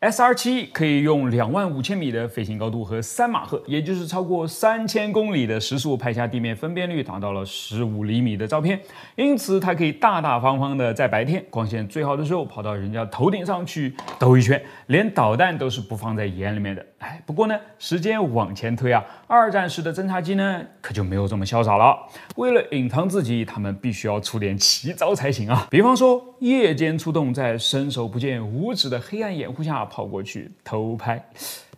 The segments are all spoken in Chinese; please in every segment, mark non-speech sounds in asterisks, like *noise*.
SR7 可以用两万五千米的飞行高度和三马赫，也就是超过三千公里的时速拍下地面分辨率达到了十五厘米的照片，因此它可以大大方方的在白天光线最好的时候跑到人家头顶上去兜一圈，连导弹都是不放在眼里面的。哎，不过呢，时间往前推啊，二战时的侦察机呢可就没有这么潇洒了。为了隐藏自己，他们必须要出点奇招才行啊。比方说夜间出动，在伸手不见五指的黑暗掩护下。跑过去偷拍，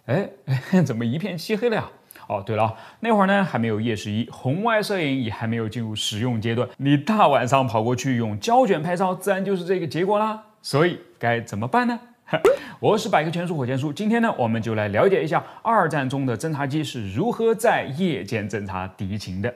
哎 *laughs* 怎么一片漆黑了呀？哦，对了，那会儿呢还没有夜视仪，红外摄影也还没有进入使用阶段。你大晚上跑过去用胶卷拍照，自然就是这个结果啦。所以该怎么办呢？*laughs* 我是百科全书火箭叔，今天呢我们就来了解一下二战中的侦察机是如何在夜间侦察敌情的。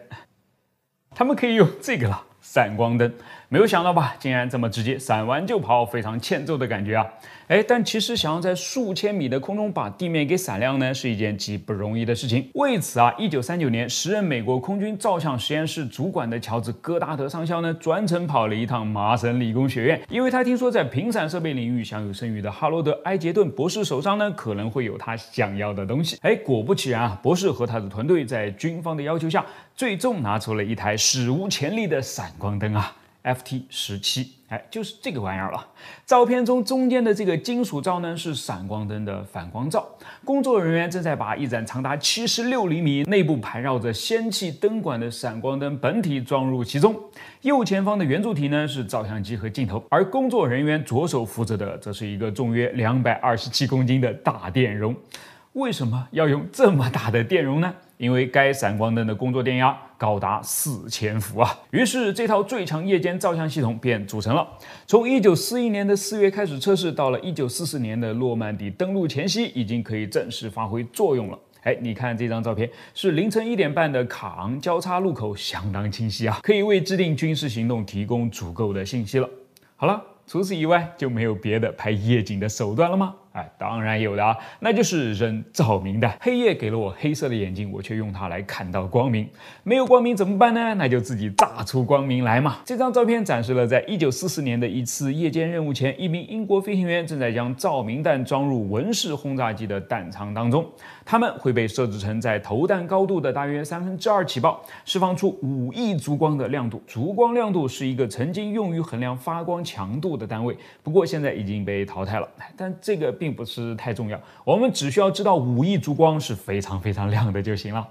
他们可以用这个了，闪光灯。没有想到吧，竟然这么直接，闪完就跑，非常欠揍的感觉啊！哎，但其实想要在数千米的空中把地面给闪亮呢，是一件极不容易的事情。为此啊，一九三九年，时任美国空军照相实验室主管的乔治戈达德上校呢，专程跑了一趟麻省理工学院，因为他听说在频闪设备领域享有盛誉的哈罗德埃杰顿博士手上呢，可能会有他想要的东西。哎，果不其然啊，博士和他的团队在军方的要求下，最终拿出了一台史无前例的闪光灯啊！Ft 十七，哎，就是这个玩意儿了。照片中中间的这个金属罩呢，是闪光灯的反光罩。工作人员正在把一盏长达七十六厘米、内部盘绕着氙气灯管的闪光灯本体装入其中。右前方的圆柱体呢，是照相机和镜头，而工作人员左手扶着的，则是一个重约两百二十七公斤的大电容。为什么要用这么大的电容呢？因为该闪光灯的工作电压高达四千伏啊！于是这套最强夜间照相系统便组成了。从一九四一年的四月开始测试，到了一九四四年的诺曼底登陆前夕，已经可以正式发挥作用了。哎，你看这张照片，是凌晨一点半的卡昂交叉路口，相当清晰啊，可以为制定军事行动提供足够的信息了。好了，除此以外就没有别的拍夜景的手段了吗？哎，当然有的啊，那就是人造明弹。黑夜给了我黑色的眼睛，我却用它来看到光明。没有光明怎么办呢？那就自己炸出光明来嘛。这张照片展示了，在一九四四年的一次夜间任务前，一名英国飞行员正在将照明弹装入文式轰炸机的弹仓当中。它们会被设置成在投弹高度的大约三分之二起爆，释放出五亿烛光的亮度。烛光亮度是一个曾经用于衡量发光强度的单位，不过现在已经被淘汰了。但这个。并不是太重要，我们只需要知道五亿烛光是非常非常亮的就行了。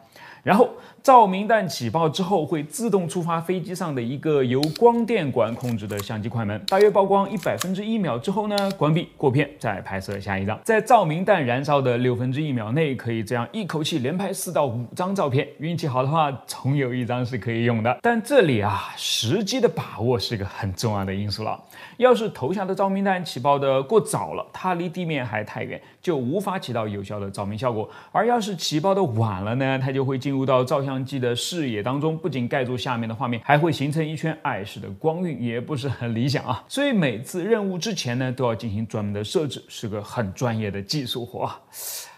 然后照明弹起爆之后，会自动触发飞机上的一个由光电管控制的相机快门，大约曝光一百分之一秒之后呢，关闭过片，再拍摄下一张。在照明弹燃烧的六分之一秒内，可以这样一口气连拍四到五张照片，运气好的话，总有一张是可以用的。但这里啊，时机的把握是个很重要的因素了。要是投下的照明弹起爆的过早了，它离地面。还太远，就无法起到有效的照明效果。而要是起爆的晚了呢，它就会进入到照相机的视野当中，不仅盖住下面的画面，还会形成一圈碍事的光晕，也不是很理想啊。*laughs* 所以每次任务之前呢，都要进行专门的设置，是个很专业的技术活。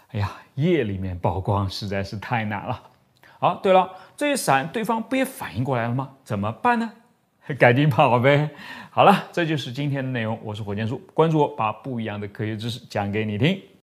哎呀，夜里面曝光实在是太难了。好，对了，这一闪，对方不也反应过来了吗？怎么办呢？*laughs* 改进吧，宝贝。好了，这就是今天的内容。我是火箭叔，关注我，把不一样的科学知识讲给你听。